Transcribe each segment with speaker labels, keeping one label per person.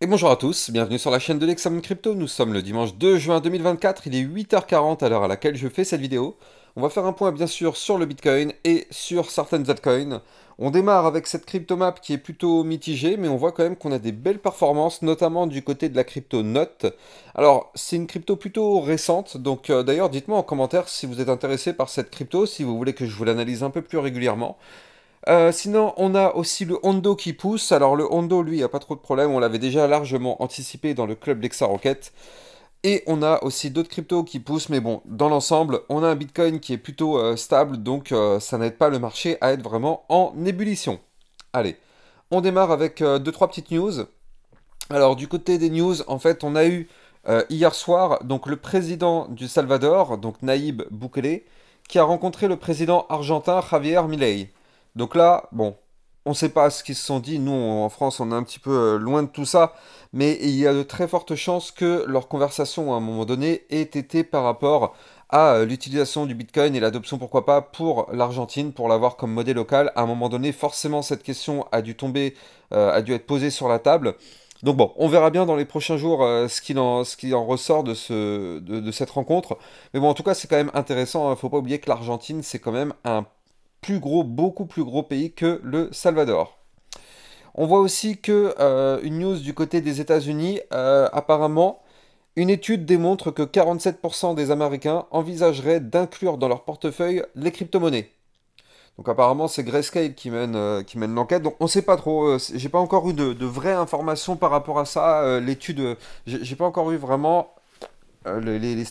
Speaker 1: Et bonjour à tous, bienvenue sur la chaîne de l'Examen Crypto. Nous sommes le dimanche 2 juin 2024, il est 8h40 à l'heure à laquelle je fais cette vidéo. On va faire un point bien sûr sur le Bitcoin et sur certaines altcoins. On démarre avec cette crypto map qui est plutôt mitigée, mais on voit quand même qu'on a des belles performances, notamment du côté de la crypto Note. Alors, c'est une crypto plutôt récente, donc euh, d'ailleurs, dites-moi en commentaire si vous êtes intéressé par cette crypto, si vous voulez que je vous l'analyse un peu plus régulièrement. Euh, sinon, on a aussi le Hondo qui pousse. Alors, le Hondo, lui, il a pas trop de problème. On l'avait déjà largement anticipé dans le club Lexa et on a aussi d'autres cryptos qui poussent, mais bon, dans l'ensemble, on a un Bitcoin qui est plutôt euh, stable, donc euh, ça n'aide pas le marché à être vraiment en ébullition. Allez, on démarre avec 2-3 euh, petites news. Alors du côté des news, en fait, on a eu hier soir donc le président du Salvador, donc Naïb Bukele, qui a rencontré le président argentin Javier Milei. Donc là, bon, on ne sait pas ce qu'ils se sont dit. Nous, en France, on est un petit peu euh, loin de tout ça. Mais il y a de très fortes chances que leur conversation, à un moment donné, ait été par rapport à euh, l'utilisation du Bitcoin et l'adoption, pourquoi pas, pour l'Argentine, pour l'avoir comme modèle local. À un moment donné, forcément, cette question a dû tomber, euh, a dû être posée sur la table. Donc bon, on verra bien dans les prochains jours ce qu'il en, ressort de, cette rencontre. Mais bon, en tout cas, c'est quand même intéressant. Il hein. ne faut pas oublier que l'Argentine, c'est quand même un gros, beaucoup plus gros pays que le Salvador. On voit aussi que euh, une news du côté des États-Unis, euh, apparemment, une étude démontre que 47% des Américains envisageraient d'inclure dans leur portefeuille les crypto-monnaies. Donc apparemment c'est Grayscale qui mène, euh, qui mène l'enquête. Donc on sait pas trop, j'ai pas encore eu de, vraies informations par rapport à ça. L'étude, j'ai pas encore eu vraiment les,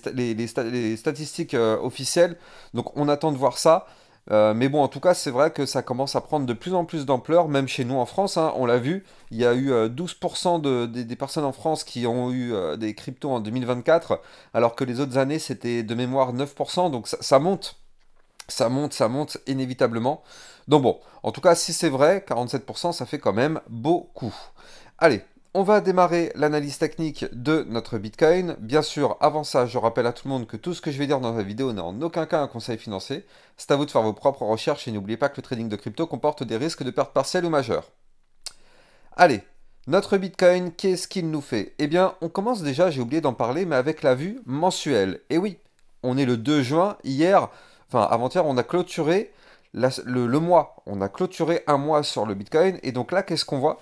Speaker 1: statistiques officielles. Donc on attend de voir ça. Euh, mais bon, en tout cas, c'est vrai que ça commence à prendre de plus en plus d'ampleur, même chez nous en France. Hein, on l'a vu, il y a eu 12% euh, des personnes en France qui ont eu euh, des cryptos en 2024, alors que les autres années, c'était de mémoire 9%. Donc ça, ça, monte, ça monte, ça monte inévitablement. Donc bon, en tout cas, si c'est vrai, 47%, ça fait quand même beaucoup. Allez, on va démarrer l'analyse technique de notre Bitcoin. Bien sûr, avant ça, je rappelle à tout le monde que tout ce que je vais dire dans la vidéo n'est en aucun cas un conseil financier. C'est à vous de faire vos propres recherches et n'oubliez pas que le trading de crypto comporte des risques de perte partielle ou majeure. Allez, notre Bitcoin, qu'est-ce qu'il nous fait Eh bien, on commence déjà, j'ai oublié d'en parler, mais avec la vue mensuelle. Et eh oui, on est le 2 juin, hier, enfin avant-hier, on a clôturé le mois. On a clôturé un mois sur le Bitcoin. Et donc là, qu'est-ce qu'on voit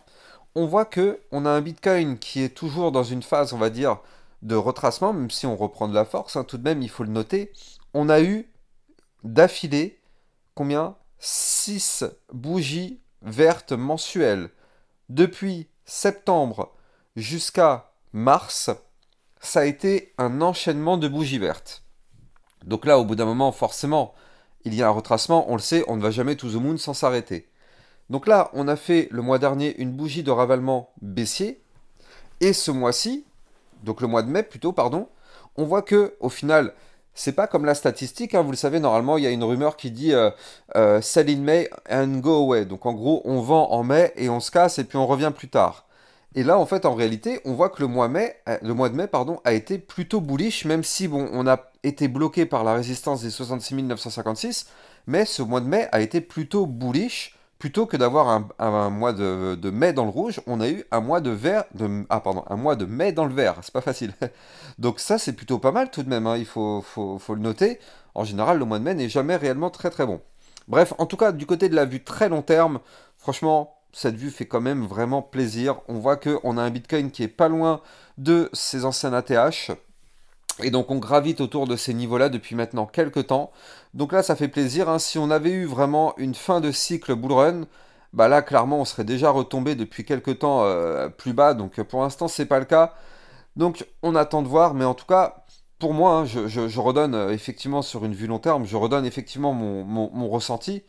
Speaker 1: on voit que on a un Bitcoin qui est toujours dans une phase, on va dire, de retracement, même si on reprend de la force, hein, tout de même, il faut le noter. On a eu d'affilée combien 6 bougies vertes mensuelles. Depuis septembre jusqu'à mars, ça a été un enchaînement de bougies vertes. Donc là, au bout d'un moment, forcément, il y a un retracement, on le sait, on ne va jamais tout au moon sans s'arrêter. Donc là, on a fait le mois dernier une bougie de ravalement baissier. Et ce mois-ci, donc le mois de mai plutôt, pardon, on voit que au final, c'est pas comme la statistique. Hein, vous le savez, normalement, il y a une rumeur qui dit euh, euh, sell in May and go away. Donc en gros, on vend en mai et on se casse et puis on revient plus tard. Et là, en fait, en réalité, on voit que le mois, mai, euh, le mois de mai pardon, a été plutôt bullish, même si bon, on a été bloqué par la résistance des 66 956, mais ce mois de mai a été plutôt bullish plutôt que d'avoir un, mois de, mai dans le rouge, on a eu un mois de vert, de, ah, un mois de mai dans le vert. C'est pas facile. Donc ça, c'est plutôt pas mal tout de même. Hein. Il faut, le noter. En général, le mois de mai n'est jamais réellement très très bon. Bref, en tout cas, du côté de la vue très long terme, franchement, cette vue fait quand même vraiment plaisir. On voit qu'on a un Bitcoin qui est pas loin de ses anciens ATH. Et donc on gravite autour de ces niveaux-là depuis maintenant quelques temps. Donc là ça fait plaisir, hein. si on avait eu vraiment une fin de cycle bull run, bah là clairement on serait déjà retombé depuis quelques temps euh, plus bas, donc euh, pour l'instant c'est pas le cas. Donc on attend de voir, mais en tout cas pour moi, hein, je, redonne euh, effectivement sur une vue long terme, je redonne effectivement mon ressenti.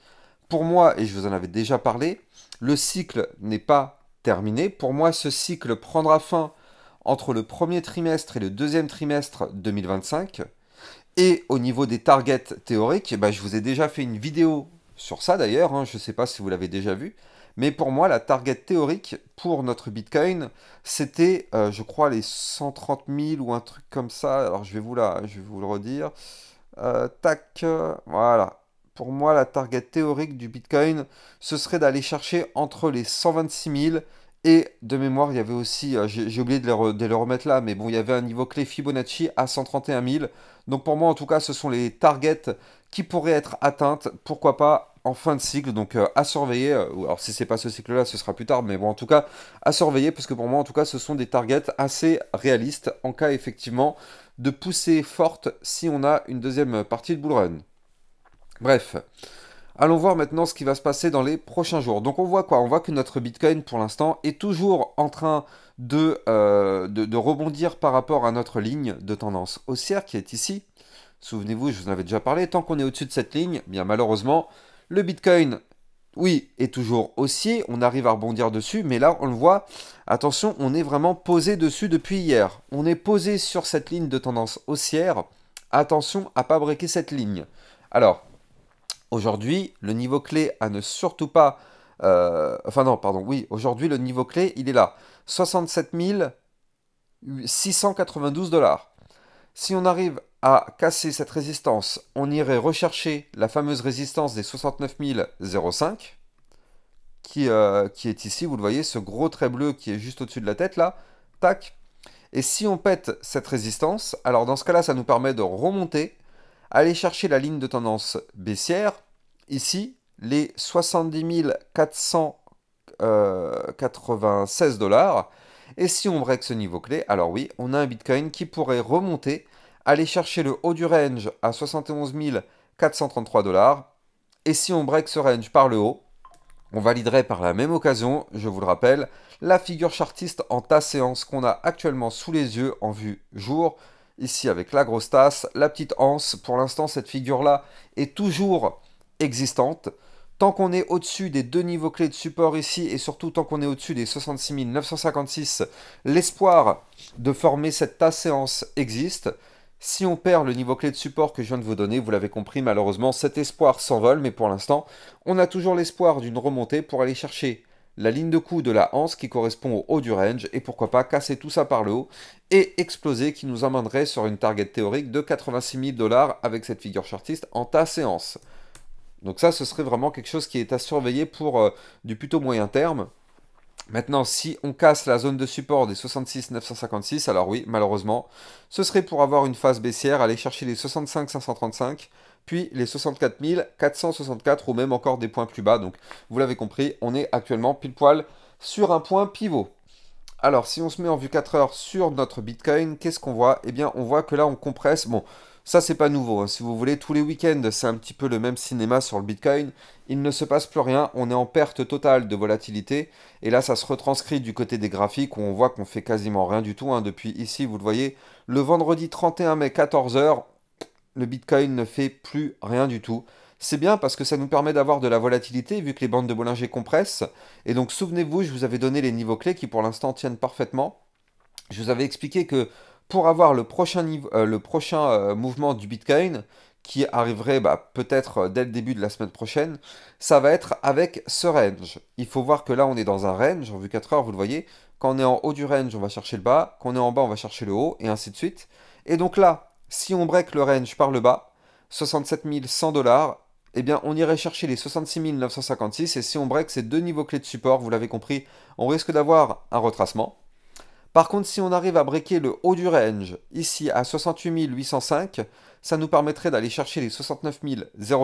Speaker 1: Pour moi, et je vous en avais déjà parlé, le cycle n'est pas terminé. Pour moi, ce cycle prendra fin entre le premier trimestre et le deuxième trimestre 2025. Et au niveau des targets théoriques, bah, je vous ai déjà fait une vidéo sur ça d'ailleurs, hein, je ne sais pas si vous l'avez déjà vu, mais pour moi, la target théorique pour notre Bitcoin, c'était, euh, je crois, les 130 000 ou un truc comme ça. Alors, je vais vous, la, je vais vous le redire. Euh, tac, euh, voilà. Pour moi, la target théorique du Bitcoin, ce serait d'aller chercher entre les 126 000 et de mémoire, il y avait aussi, euh, j'ai oublié de le, remettre là, mais bon, il y avait un niveau clé Fibonacci à 131 000. Donc pour moi, en tout cas, ce sont les targets qui pourraient être atteintes, pourquoi pas en fin de cycle, donc euh, à surveiller. Euh, alors si c'est pas ce cycle-là, ce sera plus tard, mais bon, en tout cas, à surveiller, parce que pour moi, en tout cas, ce sont des targets assez réalistes en cas effectivement de poussée forte si on a une deuxième partie de bull run. Bref. Allons voir maintenant ce qui va se passer dans les prochains jours. Donc on voit quoi On voit que notre Bitcoin pour l'instant est toujours en train euh, de, de, rebondir par rapport à notre ligne de tendance haussière qui est ici. Souvenez-vous, je vous en avais déjà parlé, tant qu'on est au-dessus de cette ligne, eh bien malheureusement, le Bitcoin, oui, est toujours haussier, on arrive à rebondir dessus, mais là on le voit, attention, on est vraiment posé dessus depuis hier. On est posé sur cette ligne de tendance haussière, attention à ne pas breaker cette ligne. Alors, Aujourd'hui, le niveau clé à ne surtout pas... Euh, enfin non, pardon, oui, aujourd'hui le niveau clé, il est là. 67 692 dollars. Si on arrive à casser cette résistance, on irait rechercher la fameuse résistance des 69 05, qui, euh, qui est ici, vous le voyez, ce gros trait bleu qui est juste au-dessus de la tête, là, tac. Et si on pète cette résistance, alors dans ce cas-là, ça nous permet de remonter Aller chercher la ligne de tendance baissière. Ici, les 70 496 euh, dollars. Et si on break ce niveau clé, alors oui, on a un Bitcoin qui pourrait remonter, aller chercher le haut du range à 71 433 dollars. Et si on break ce range par le haut, on validerait par la même occasion, je vous le rappelle, la figure chartiste en ta séance qu'on a actuellement sous les yeux en vue jour ici avec la grosse tasse, la petite anse. Pour l'instant, cette figure-là est toujours existante. Tant qu'on est au-dessus des deux niveaux clés de support ici, et surtout tant qu'on est au-dessus des 66 956, l'espoir de former cette tasse séance existe. Si on perd le niveau clé de support que je viens de vous donner, vous l'avez compris, malheureusement, cet espoir s'envole, mais pour l'instant, on a toujours l'espoir d'une remontée pour aller chercher la ligne de coup de la Hanse qui correspond au haut du range, et pourquoi pas casser tout ça par le haut et exploser qui nous amènerait sur une target théorique de 86 000 dollars avec cette figure chartiste en ta séance. Donc ça, ce serait vraiment quelque chose qui est à surveiller pour euh, du plutôt moyen terme. Maintenant, si on casse la zone de support des 66-956, alors oui, malheureusement, ce serait pour avoir une phase baissière, aller chercher les 65-535, puis les 64 464 ou même encore des points plus bas. Donc vous l'avez compris, on est actuellement pile poil sur un point pivot. Alors si on se met en vue 4 heures sur notre Bitcoin, qu'est-ce qu'on voit Eh bien on voit que là on compresse. Bon, ça c'est pas nouveau. Hein. Si vous voulez, tous les week-ends c'est un petit peu le même cinéma sur le Bitcoin. Il ne se passe plus rien. On est en perte totale de volatilité. Et là ça se retranscrit du côté des graphiques où on voit qu'on fait quasiment rien du tout. Hein. Depuis ici, vous le voyez, le vendredi 31 mai 14 heures le Bitcoin ne fait plus rien du tout. C'est bien parce que ça nous permet d'avoir de la volatilité vu que les bandes de Bollinger compressent. Et donc souvenez-vous, je vous avais donné les niveaux clés qui pour l'instant tiennent parfaitement. Je vous avais expliqué que pour avoir le prochain, euh, le prochain euh, mouvement du Bitcoin, qui arriverait bah, peut-être euh, dès le début de la semaine prochaine, ça va être avec ce range. Il faut voir que là, on est dans un range, en vue 4 heures, vous le voyez. Quand on est en haut du range, on va chercher le bas. Quand on est en bas, on va chercher le haut, et ainsi de suite. Et donc là, si on break le range par le bas, 67 100 dollars, eh bien on irait chercher les 66 956 et si on break ces deux niveaux clés de support, vous l'avez compris, on risque d'avoir un retracement. Par contre, si on arrive à breaker le haut du range, ici à 68 805, ça nous permettrait d'aller chercher les 69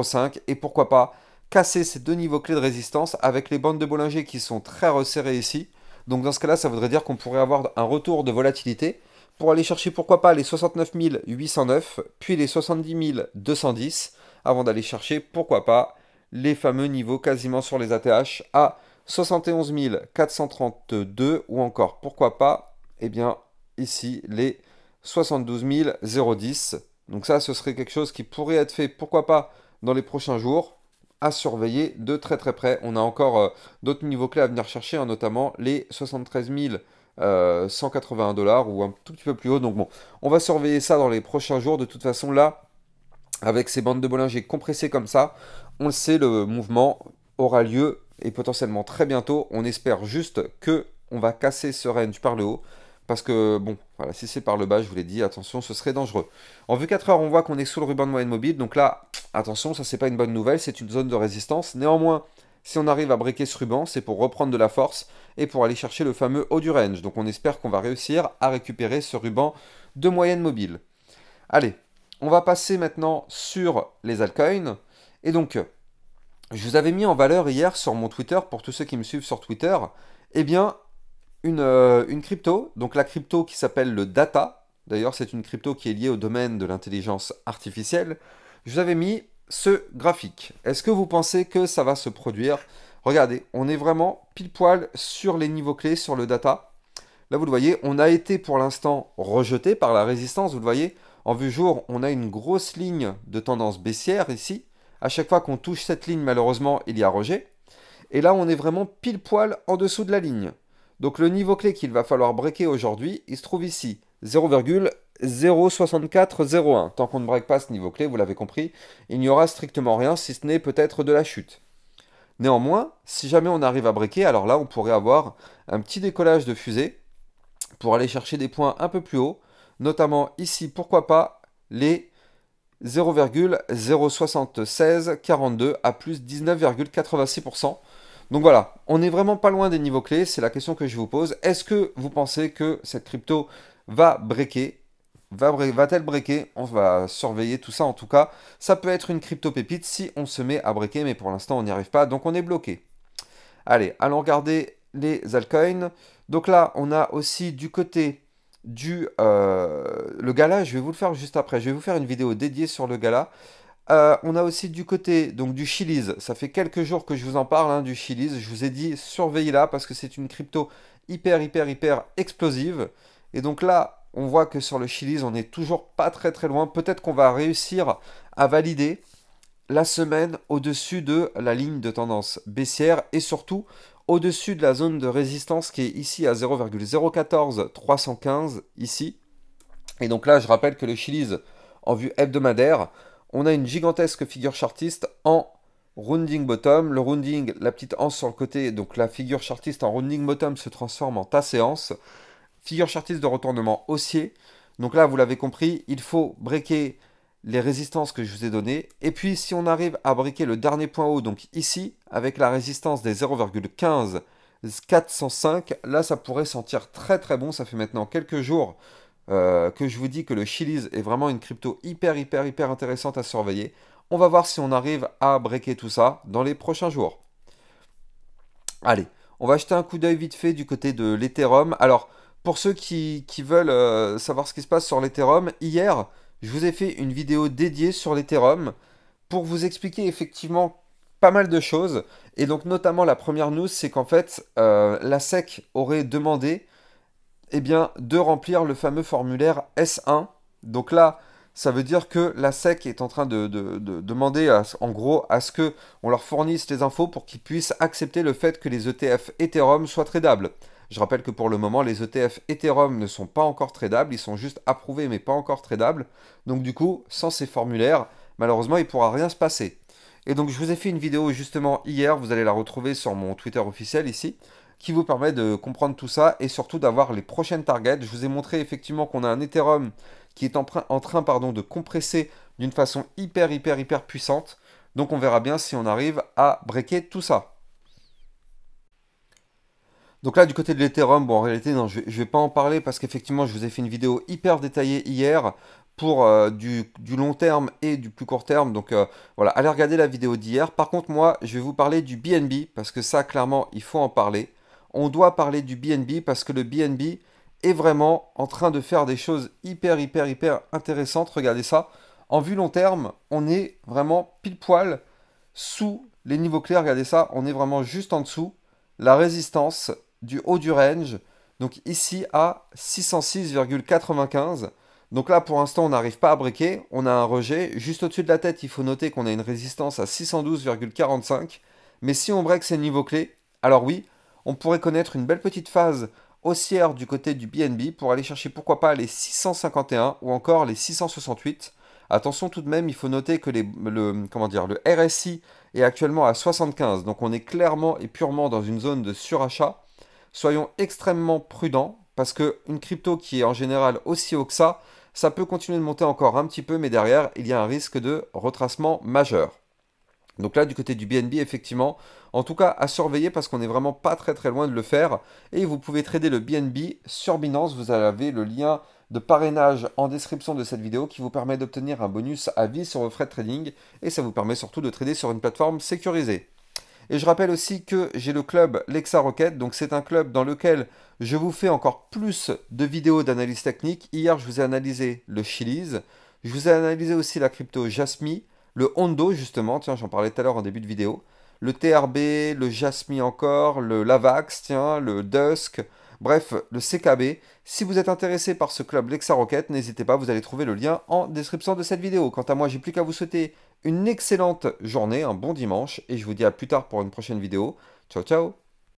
Speaker 1: 05 et pourquoi pas casser ces deux niveaux clés de résistance avec les bandes de Bollinger qui sont très resserrées ici. Donc dans ce cas-là, ça voudrait dire qu'on pourrait avoir un retour de volatilité pour aller chercher pourquoi pas les 69 809, puis les 70 210, avant d'aller chercher pourquoi pas les fameux niveaux quasiment sur les ATH à 71 432 ou encore pourquoi pas, eh bien ici les 72 010. Donc ça, ce serait quelque chose qui pourrait être fait, pourquoi pas, dans les prochains jours, à surveiller de très très près. On a encore euh, d'autres niveaux clés à venir chercher, hein, notamment les 73 000. 181 euh, dollars ou un tout petit peu plus haut. Donc bon, on va surveiller ça dans les prochains jours. De toute façon, là, avec ces bandes de Bollinger compressées comme ça, on le sait, le mouvement aura lieu et potentiellement très bientôt. On espère juste que on va casser ce range par le haut. Parce que, bon, voilà, si c'est par le bas, je vous l'ai dit, attention, ce serait dangereux. En vue 4 heures, on voit qu'on est sous le ruban de moyenne mobile. Donc là, attention, ça, c'est pas une bonne nouvelle. C'est une zone de résistance. Néanmoins, si on arrive à briquer ce ruban, c'est pour reprendre de la force et pour aller chercher le fameux haut du range. Donc on espère qu'on va réussir à récupérer ce ruban de moyenne mobile. Allez, on va passer maintenant sur les altcoins. Et donc, je vous avais mis en valeur hier sur mon Twitter, pour tous ceux qui me suivent sur Twitter, eh bien, une, euh, une crypto, donc la crypto qui s'appelle le Data. D'ailleurs, c'est une crypto qui est liée au domaine de l'intelligence artificielle. Je vous avais mis ce graphique. Est-ce que vous pensez que ça va se produire Regardez, on est vraiment pile poil sur les niveaux clés, sur le data. Là, vous le voyez, on a été pour l'instant rejeté par la résistance. Vous le voyez, en vue jour, on a une grosse ligne de tendance baissière ici. À chaque fois qu'on touche cette ligne, malheureusement, il y a rejet. Et là, on est vraiment pile poil en dessous de la ligne. Donc le niveau clé qu'il va falloir breaker aujourd'hui, il se trouve ici, 0,1. 0,6401. Tant qu'on ne break pas ce niveau clé, vous l'avez compris, il n'y aura strictement rien si ce n'est peut-être de la chute. Néanmoins, si jamais on arrive à breaker, alors là on pourrait avoir un petit décollage de fusée pour aller chercher des points un peu plus haut, notamment ici, pourquoi pas, les 0,07642 à plus 19,86%. Donc voilà, on n'est vraiment pas loin des niveaux clés, c'est la question que je vous pose. Est-ce que vous pensez que cette crypto va breaker Va-t-elle breaker On va surveiller tout ça en tout cas. Ça peut être une crypto-pépite si on se met à breaker, mais pour l'instant on n'y arrive pas, donc on est bloqué. Allez, allons regarder les altcoins. Donc là, on a aussi du côté du... Euh, le gala, je vais vous le faire juste après. Je vais vous faire une vidéo dédiée sur le gala. Euh, on a aussi du côté donc, du Chili's. Ça fait quelques jours que je vous en parle hein, du Chili's. Je vous ai dit, surveillez-la parce que c'est une crypto hyper, hyper, hyper explosive. Et donc là, on voit que sur le Chili's, on n'est toujours pas très très loin. Peut-être qu'on va réussir à valider la semaine au-dessus de la ligne de tendance baissière et surtout au-dessus de la zone de résistance qui est ici à 0,014 315 ici. Et donc là, je rappelle que le Chili's en vue hebdomadaire, on a une gigantesque figure chartiste en rounding bottom. Le rounding, la petite anse sur le côté, donc la figure chartiste en rounding bottom se transforme en ta figure chartiste de retournement haussier. Donc là, vous l'avez compris, il faut breaker les résistances que je vous ai données. Et puis, si on arrive à breaker le dernier point haut, donc ici, avec la résistance des 0,15405, là, ça pourrait sentir très très bon. Ça fait maintenant quelques jours euh, que je vous dis que le Chili's est vraiment une crypto hyper hyper hyper intéressante à surveiller. On va voir si on arrive à breaker tout ça dans les prochains jours. Allez, on va acheter un coup d'œil vite fait du côté de l'Ethereum. Alors, pour ceux qui, veulent euh, savoir ce qui se passe sur l'Ethereum, hier, je vous ai fait une vidéo dédiée sur l'Ethereum pour vous expliquer effectivement pas mal de choses. Et donc notamment la première news, c'est qu'en fait, euh, la SEC aurait demandé eh bien, de remplir le fameux formulaire S1. Donc là, ça veut dire que la SEC est en train de, demander en gros à ce qu'on leur fournisse les infos pour qu'ils puissent accepter le fait que les ETF Ethereum soient tradables. Je rappelle que pour le moment, les ETF Ethereum ne sont pas encore tradables, ils sont juste approuvés mais pas encore tradables. Donc du coup, sans ces formulaires, malheureusement, il ne pourra rien se passer. Et donc je vous ai fait une vidéo justement hier, vous allez la retrouver sur mon Twitter officiel ici, qui vous permet de comprendre tout ça et surtout d'avoir les prochaines targets. Je vous ai montré effectivement qu'on a un Ethereum qui est en, en train pardon, de compresser d'une façon hyper hyper hyper puissante. Donc on verra bien si on arrive à breaker tout ça. Donc là, du côté de l'Ethereum, bon, en réalité, non, je ne vais, pas en parler parce qu'effectivement, je vous ai fait une vidéo hyper détaillée hier pour euh, du, long terme et du plus court terme. Donc euh, voilà, allez regarder la vidéo d'hier. Par contre, moi, je vais vous parler du BNB parce que ça, clairement, il faut en parler. On doit parler du BNB parce que le BNB est vraiment en train de faire des choses hyper, hyper, hyper intéressantes. Regardez ça. En vue long terme, on est vraiment pile poil sous les niveaux clairs. Regardez ça, on est vraiment juste en dessous. La résistance du haut du range, donc ici à 606,95. Donc là, pour l'instant, on n'arrive pas à breaker, on a un rejet. Juste au-dessus de la tête, il faut noter qu'on a une résistance à 612,45. Mais si on break ces niveaux clés, alors oui, on pourrait connaître une belle petite phase haussière du côté du BNB pour aller chercher pourquoi pas les 651 ou encore les 668. Attention tout de même, il faut noter que le, comment dire, le RSI est actuellement à 75, donc on est clairement et purement dans une zone de surachat soyons extrêmement prudents parce que une crypto qui est en général aussi haut que ça, ça peut continuer de monter encore un petit peu, mais derrière, il y a un risque de retracement majeur. Donc là, du côté du BNB, effectivement, en tout cas, à surveiller parce qu'on n'est vraiment pas très très loin de le faire. Et vous pouvez trader le BNB sur Binance. Vous avez le lien de parrainage en description de cette vidéo qui vous permet d'obtenir un bonus à vie sur vos frais de trading. Et ça vous permet surtout de trader sur une plateforme sécurisée. Et je rappelle aussi que j'ai le club Lexa Rocket, donc c'est un club dans lequel je vous fais encore plus de vidéos d'analyse technique. Hier, je vous ai analysé le Chili's, je vous ai analysé aussi la crypto Jasmi, le Hondo justement, tiens, j'en parlais tout à l'heure en début de vidéo, le TRB, le Jasmi encore, le Lavax, tiens, le Dusk, bref, le CKB. Si vous êtes intéressé par ce club Lexa Rocket, n'hésitez pas, vous allez trouver le lien en description de cette vidéo. Quant à moi, j'ai plus qu'à vous souhaiter une excellente journée, un bon dimanche, et je vous dis à plus tard pour une prochaine vidéo. Ciao, ciao